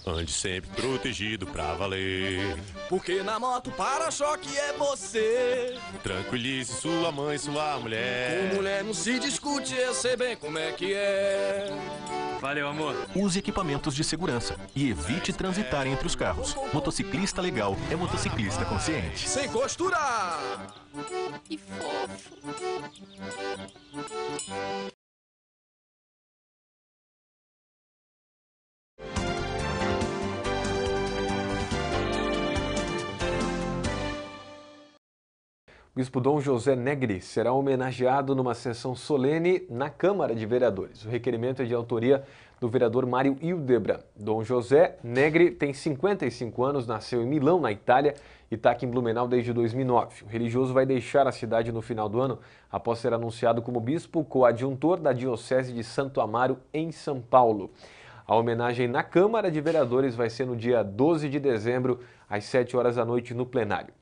Ande sempre protegido pra valer. Porque na moto para-choque é você. Tranquilize sua mãe, sua mulher. Com mulher não se discute, eu sei bem como é que é. Valeu, amor. Use equipamentos de segurança e evite transitar entre os carros. Motociclista legal é motociclista consciente. Sem costurar! Que fofo. Bispo Dom José Negri será homenageado numa sessão solene na Câmara de Vereadores. O requerimento é de autoria do vereador Mário Hildebra. Dom José Negri tem 55 anos, nasceu em Milão, na Itália, e está aqui em Blumenau desde 2009. O religioso vai deixar a cidade no final do ano, após ser anunciado como bispo coadjuntor da Diocese de Santo Amaro, em São Paulo. A homenagem na Câmara de Vereadores vai ser no dia 12 de dezembro, às 7 horas da noite, no plenário.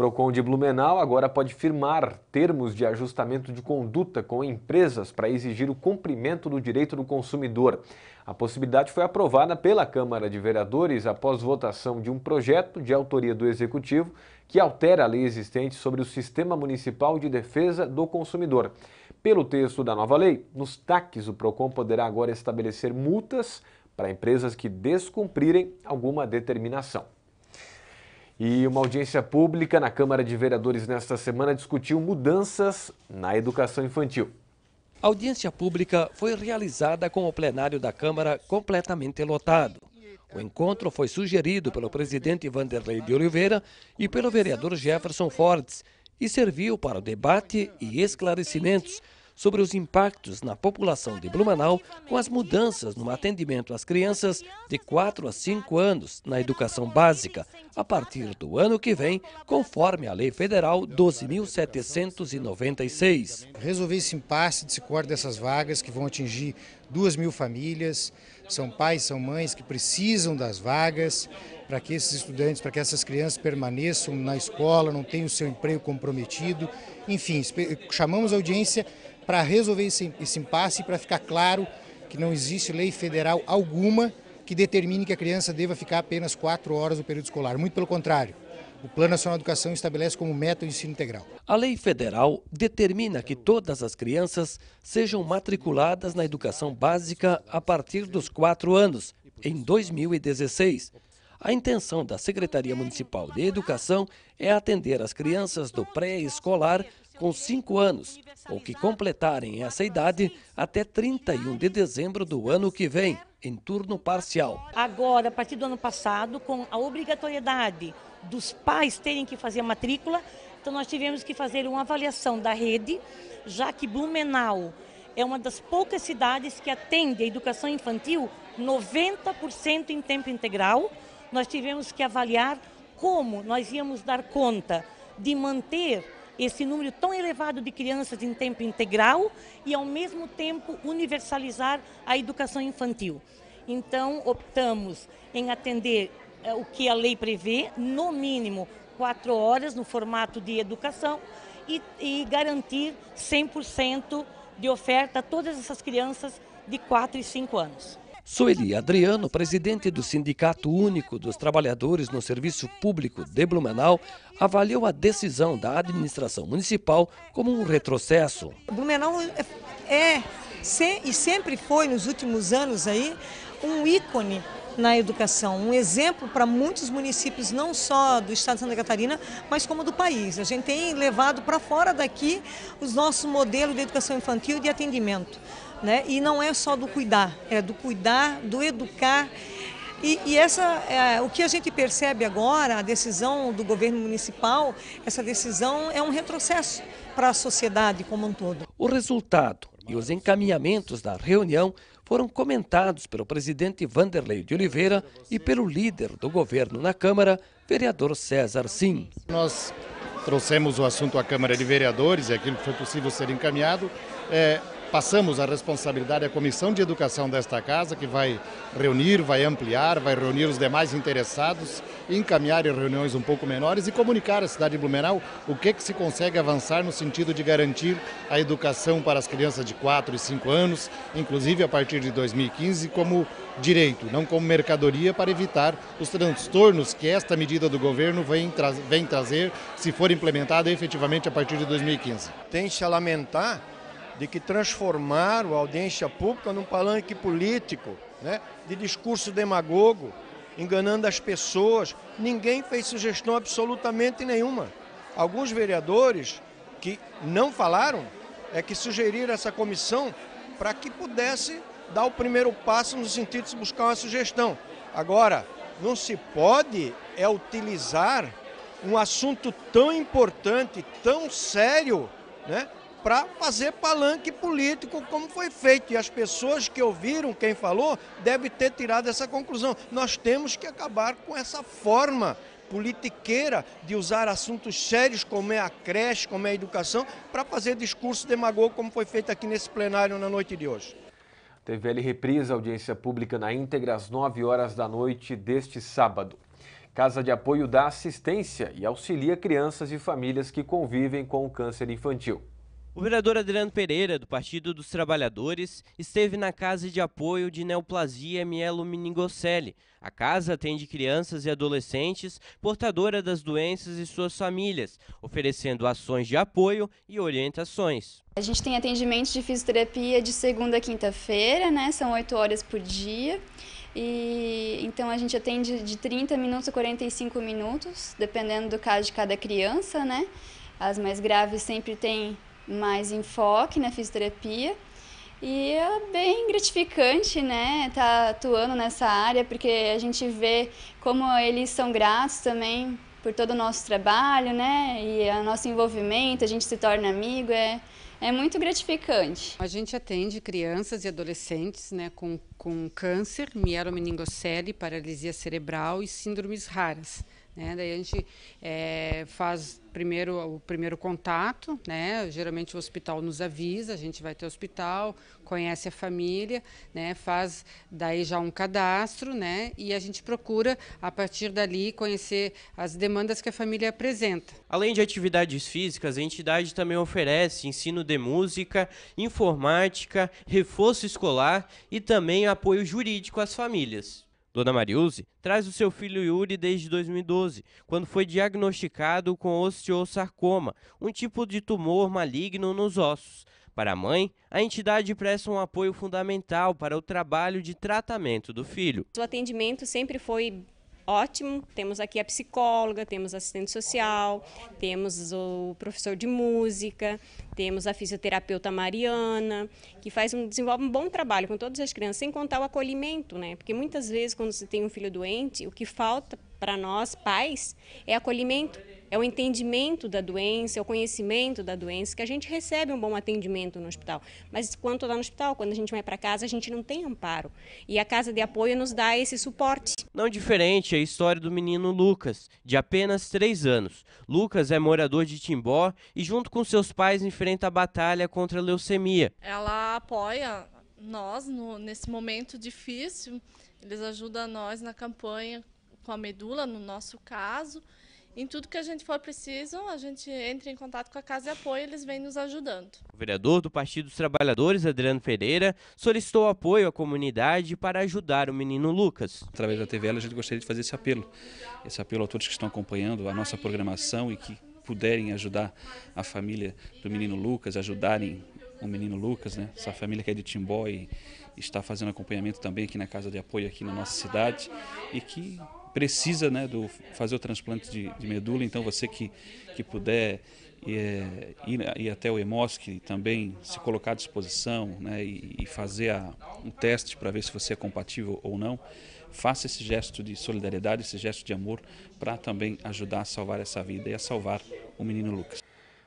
Procon de Blumenau agora pode firmar termos de ajustamento de conduta com empresas para exigir o cumprimento do direito do consumidor. A possibilidade foi aprovada pela Câmara de Vereadores após votação de um projeto de autoria do Executivo que altera a lei existente sobre o Sistema Municipal de Defesa do Consumidor. Pelo texto da nova lei, nos taques o Procon poderá agora estabelecer multas para empresas que descumprirem alguma determinação. E uma audiência pública na Câmara de Vereadores nesta semana discutiu mudanças na educação infantil. A audiência pública foi realizada com o plenário da Câmara completamente lotado. O encontro foi sugerido pelo presidente Vanderlei de Oliveira e pelo vereador Jefferson Fortes e serviu para o debate e esclarecimentos sobre os impactos na população de Blumenau com as mudanças no atendimento às crianças de 4 a 5 anos na educação básica, a partir do ano que vem, conforme a Lei Federal 12.796. Resolver esse impasse de se corte dessas vagas que vão atingir 2 mil famílias, são pais, são mães que precisam das vagas para que esses estudantes, para que essas crianças permaneçam na escola, não tenham o seu emprego comprometido. Enfim, chamamos a audiência para resolver esse, esse impasse e para ficar claro que não existe lei federal alguma que determine que a criança deva ficar apenas quatro horas no período escolar. Muito pelo contrário. O Plano Nacional de Educação estabelece como meta o ensino integral. A lei federal determina que todas as crianças sejam matriculadas na educação básica a partir dos quatro anos, em 2016. A intenção da Secretaria Municipal de Educação é atender as crianças do pré-escolar com 5 anos ou que completarem essa idade até 31 de dezembro do ano que vem, em turno parcial. Agora, a partir do ano passado, com a obrigatoriedade dos pais terem que fazer a matrícula, então nós tivemos que fazer uma avaliação da rede, já que Blumenau é uma das poucas cidades que atende a educação infantil 90% em tempo integral. Nós tivemos que avaliar como nós íamos dar conta de manter esse número tão elevado de crianças em tempo integral e, ao mesmo tempo, universalizar a educação infantil. Então, optamos em atender eh, o que a lei prevê, no mínimo quatro horas no formato de educação e, e garantir 100% de oferta a todas essas crianças de 4 e 5 anos. Sueli Adriano, presidente do Sindicato Único dos Trabalhadores no Serviço Público de Blumenau, avaliou a decisão da administração municipal como um retrocesso. Blumenau é, é e sempre foi nos últimos anos aí um ícone na educação, um exemplo para muitos municípios, não só do estado de Santa Catarina, mas como do país. A gente tem levado para fora daqui os nosso modelo de educação infantil e de atendimento. Né? E não é só do cuidar, é do cuidar, do educar. E, e essa, é, o que a gente percebe agora, a decisão do governo municipal, essa decisão é um retrocesso para a sociedade como um todo. O resultado e os encaminhamentos da reunião foram comentados pelo presidente Vanderlei de Oliveira e pelo líder do governo na Câmara, vereador César Sim. Nós trouxemos o assunto à Câmara de Vereadores, e aquilo que foi possível ser encaminhado. É, Passamos a responsabilidade à Comissão de Educação desta Casa, que vai reunir, vai ampliar, vai reunir os demais interessados, encaminhar em reuniões um pouco menores e comunicar à cidade de Blumenau o que, é que se consegue avançar no sentido de garantir a educação para as crianças de 4 e 5 anos, inclusive a partir de 2015, como direito, não como mercadoria, para evitar os transtornos que esta medida do governo vem, tra vem trazer se for implementada efetivamente a partir de 2015. Tem-se a lamentar de que transformaram a audiência pública num palanque político, né? de discurso demagogo, enganando as pessoas. Ninguém fez sugestão absolutamente nenhuma. Alguns vereadores que não falaram é que sugeriram essa comissão para que pudesse dar o primeiro passo no sentido de buscar uma sugestão. Agora, não se pode é utilizar um assunto tão importante, tão sério, né, para fazer palanque político, como foi feito. E as pessoas que ouviram quem falou devem ter tirado essa conclusão. Nós temos que acabar com essa forma politiqueira de usar assuntos sérios como é a creche, como é a educação, para fazer discurso demagogo como foi feito aqui nesse plenário na noite de hoje. TVL reprisa a audiência pública na íntegra às 9 horas da noite deste sábado. Casa de Apoio dá assistência e auxilia crianças e famílias que convivem com o câncer infantil. O vereador Adriano Pereira, do Partido dos Trabalhadores, esteve na Casa de Apoio de Neoplasia Mielomeningocele. A casa atende crianças e adolescentes portadoras das doenças e suas famílias, oferecendo ações de apoio e orientações. A gente tem atendimentos de fisioterapia de segunda a quinta-feira, né? São oito horas por dia. E então a gente atende de 30 minutos a 45 minutos, dependendo do caso de cada criança, né? As mais graves sempre têm mais enfoque na fisioterapia. E é bem gratificante, né, estar tá atuando nessa área, porque a gente vê como eles são gratos também por todo o nosso trabalho, né, e o nosso envolvimento, a gente se torna amigo, é, é muito gratificante. A gente atende crianças e adolescentes, né, com, com câncer, mielomeningocele, paralisia cerebral e síndromes raras. Né? Daí a gente é, faz primeiro o primeiro contato, né? Geralmente o hospital nos avisa, a gente vai ter hospital, conhece a família, né? Faz daí já um cadastro, né? E a gente procura a partir dali conhecer as demandas que a família apresenta. Além de atividades físicas, a entidade também oferece ensino de música, informática, reforço escolar e também apoio jurídico às famílias. Dona Mariuse traz o seu filho Yuri desde 2012, quando foi diagnosticado com osteosarcoma, um tipo de tumor maligno nos ossos. Para a mãe, a entidade presta um apoio fundamental para o trabalho de tratamento do filho. O atendimento sempre foi ótimo. Temos aqui a psicóloga, temos assistente social, temos o professor de música, temos a fisioterapeuta Mariana, que faz um, desenvolve um bom trabalho com todas as crianças, sem contar o acolhimento, né? Porque muitas vezes, quando você tem um filho doente, o que falta para nós, pais, é acolhimento é o entendimento da doença, é o conhecimento da doença, que a gente recebe um bom atendimento no hospital. Mas quando lá tá no hospital, quando a gente vai para casa, a gente não tem amparo. E a casa de apoio nos dá esse suporte. Não diferente é a história do menino Lucas, de apenas 3 anos. Lucas é morador de Timbó e, junto com seus pais, enfrenta a batalha contra a leucemia. Ela apoia nós no, nesse momento difícil, eles ajudam nós na campanha com a medula, no nosso caso. Em tudo que a gente for preciso, a gente entra em contato com a Casa de Apoio, eles vêm nos ajudando. O vereador do Partido dos Trabalhadores, Adriano Ferreira, solicitou apoio à comunidade para ajudar o menino Lucas. Através da TVL, a gente gostaria de fazer esse apelo. Esse apelo a todos que estão acompanhando a nossa programação e que puderem ajudar a família do menino Lucas, ajudarem o menino Lucas, né? Essa família que é de Timbó e está fazendo acompanhamento também aqui na Casa de Apoio aqui na nossa cidade e que precisa né, do, fazer o transplante de, de medula, então você que, que puder é, ir, ir, até o EMOSC também se colocar à disposição né, e, e fazer a, um teste para ver se você é compatível ou não, faça esse gesto de solidariedade, esse gesto de amor para também ajudar a salvar essa vida e a salvar o menino Lucas.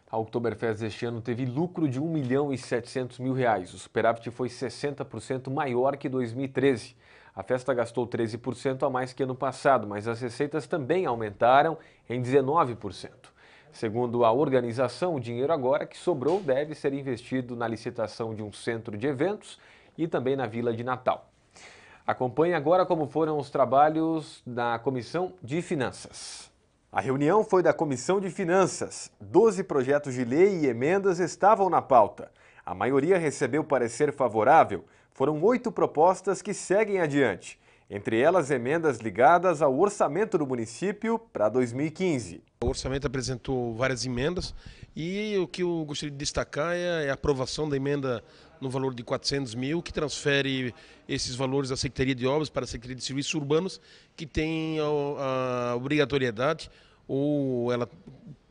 A Oktoberfest deste ano teve lucro de 1 milhão e 700 mil reais. O superávit foi 60% maior que 2013. A festa gastou 13% a mais que ano passado, mas as receitas também aumentaram em 19%. Segundo a organização, o dinheiro agora que sobrou deve ser investido na licitação de um centro de eventos e também na Vila de Natal. Acompanhe agora como foram os trabalhos da Comissão de Finanças. A reunião foi da Comissão de Finanças. Doze projetos de lei e emendas estavam na pauta. A maioria recebeu parecer favorável. Foram oito propostas que seguem adiante, entre elas emendas ligadas ao orçamento do município para 2015. O orçamento apresentou várias emendas e o que eu gostaria de destacar é, é a aprovação da emenda no valor de 400 mil, que transfere esses valores à Secretaria de Obras para a Secretaria de Serviços Urbanos, que tem a obrigatoriedade ou ela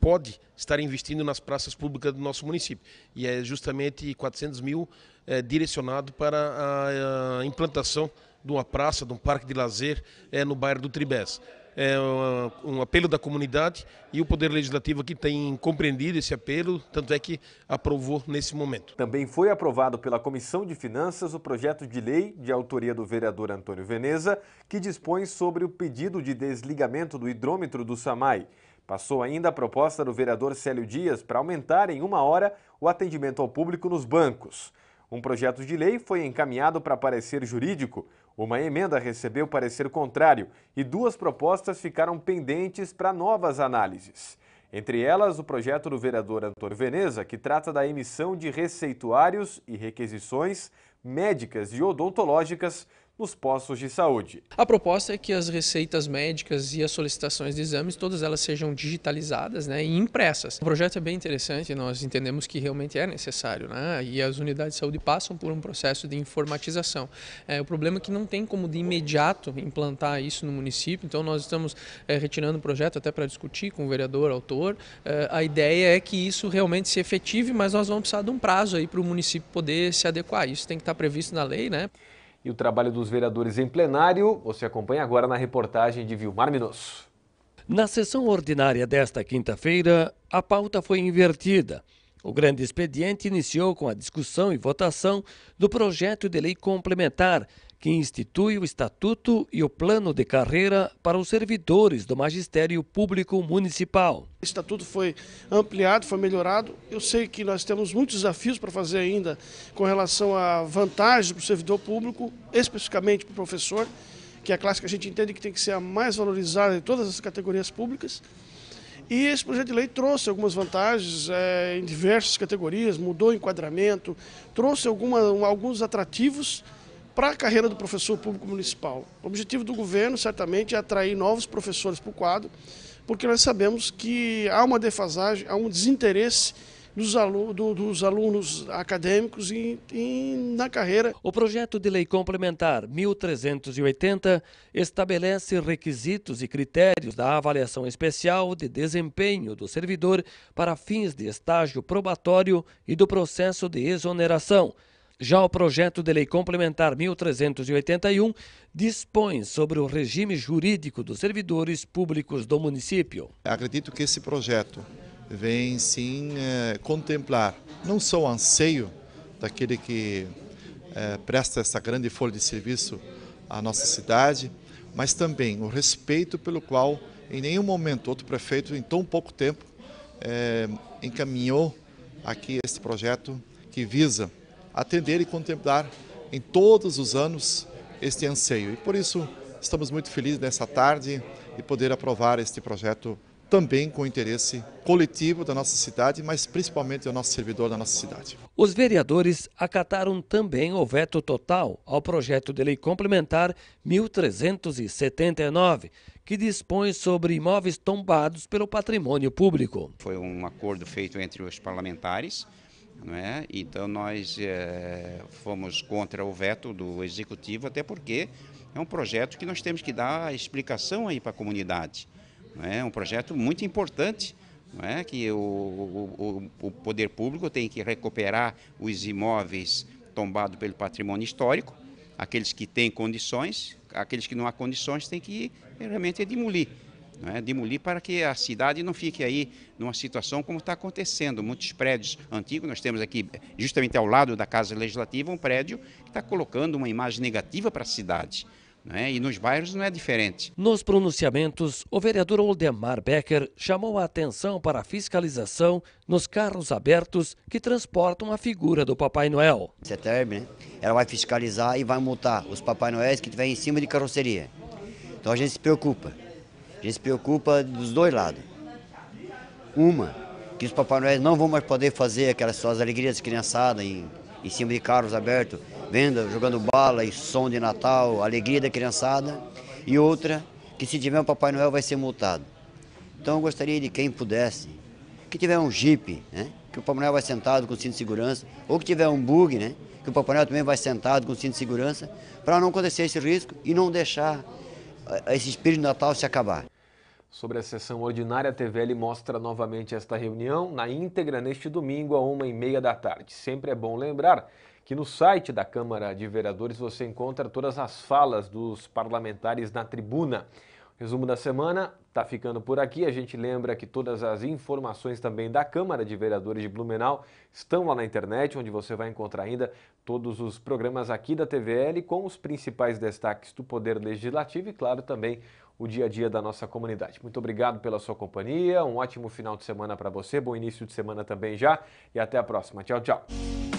pode estar investindo nas praças públicas do nosso município. E é justamente 400 mil é, direcionado para a, a, eh, implantação de uma praça, de um parque de lazer é, no bairro do Tribés. É um, apelo da comunidade e o Poder Legislativo aqui tem compreendido esse apelo, tanto é que aprovou nesse momento. Também foi aprovado pela Comissão de Finanças o projeto de lei de autoria do vereador Antônio Veneza, que dispõe sobre o pedido de desligamento do hidrômetro do SAMAI. Passou ainda a proposta do vereador Célio Dias para aumentar em uma hora o atendimento ao público nos bancos. Um projeto de lei foi encaminhado para parecer jurídico. Uma emenda recebeu parecer contrário e duas propostas ficaram pendentes para novas análises. Entre elas, o projeto do vereador Antônio Veneza, que trata da emissão de receituários e requisições médicas e odontológicas nos postos de saúde. A proposta é que as receitas médicas e as solicitações de exames, todas elas sejam digitalizadas né, e impressas. O projeto é bem interessante, nós entendemos que realmente é necessário, né, e as unidades de saúde passam por um processo de informatização. É, o problema é que não tem como de imediato implantar isso no município, então nós estamos é, retirando o projeto até para discutir com o vereador, autor. É, a ideia é que isso realmente se efetive, mas nós vamos precisar de um prazo aí para o município poder se adequar. Isso tem que estar previsto na lei, né? e o trabalho dos vereadores em plenário, você acompanha agora na reportagem de Vilmar Minosso. Na sessão ordinária desta quinta-feira, a pauta foi invertida. O grande expediente iniciou com a discussão e votação do projeto de lei complementar que institui o Estatuto e o Plano de Carreira para os servidores do Magistério Público Municipal. O Estatuto foi ampliado, foi melhorado. Eu sei que nós temos muitos desafios para fazer ainda com relação à vantagem para o servidor público, especificamente para o professor, que é a classe que a gente entende que tem que ser a mais valorizada de todas as categorias públicas. E esse projeto de lei trouxe algumas vantagens é, em diversas categorias, mudou o enquadramento, trouxe alguma, alguns atrativos para a carreira do professor público municipal. O objetivo do governo, certamente, é atrair novos professores para o quadro, porque nós sabemos que há uma defasagem, há um desinteresse dos, alu do, dos alunos acadêmicos e, e na carreira. O projeto de lei complementar 1380 estabelece requisitos e critérios da avaliação especial de desempenho do servidor para fins de estágio probatório e do processo de exoneração já o projeto de lei complementar 1381 dispõe sobre o regime jurídico dos servidores públicos do município. Acredito que esse projeto vem sim é, contemplar não só o anseio daquele que é, presta essa grande folha de serviço à nossa cidade, mas também o respeito pelo qual em nenhum momento outro prefeito em tão pouco tempo é, encaminhou aqui este projeto que visa atender e contemplar em todos os anos este anseio. E por isso estamos muito felizes nessa tarde e poder aprovar este projeto também com o interesse coletivo da nossa cidade, mas principalmente do nosso servidor da nossa cidade. Os vereadores acataram também o veto total ao projeto de lei complementar 1379, que dispõe sobre imóveis tombados pelo patrimônio público. Foi um acordo feito entre os parlamentares, não é? Então nós é, fomos contra o veto do executivo, até porque é um projeto que nós temos que dar explicação aí para a comunidade. Não é? é um projeto muito importante é? que o, o, o, poder público tem que recuperar os imóveis tombados pelo patrimônio histórico, aqueles que têm condições, aqueles que não há condições têm que realmente demolir né, demolir para que a cidade não fique aí numa situação como está acontecendo. Muitos prédios antigos, nós temos aqui, justamente ao lado da Casa Legislativa, um prédio que está colocando uma imagem negativa para a cidade. Né, e nos bairros não é diferente. Nos pronunciamentos, o vereador Oldemar Becker chamou a atenção para a fiscalização nos carros abertos que transportam a figura do Papai Noel. CETERB, é né? Ela vai fiscalizar e vai multar os Papai Noéis que estiverem em cima de carroceria. Então a gente se preocupa. A gente se preocupa dos dois lados. Uma, que os Papai Noel não vão mais poder fazer aquelas suas alegrias criançada em, em cima de carros abertos, venda, jogando bala e som de Natal, alegria da criançada. E outra, que se tiver um Papai Noel vai ser multado. Então eu gostaria de quem pudesse, que tiver um Jeep, né? que o Papai Noel vai sentado com cinto de segurança, ou que tiver um bug, né? que o Papai Noel também vai sentado com cinto de segurança, para não acontecer esse risco e não deixar eh, esse espírito de Natal se acabar sobre a sessão ordinária, a TVL mostra novamente esta reunião na íntegra neste domingo, a uma e meia da tarde. Sempre é bom lembrar que no site da Câmara de Vereadores você encontra todas as falas dos parlamentares na tribuna. Resumo da semana está ficando por aqui. A gente lembra que todas as informações também da Câmara de Vereadores de Blumenau estão lá na internet, onde você vai encontrar ainda todos os programas aqui da TVL com os principais destaques do Poder Legislativo e, claro, também o dia a dia da nossa comunidade. Muito obrigado pela sua companhia, um ótimo final de semana para você, bom início de semana também já e até a próxima. Tchau, tchau.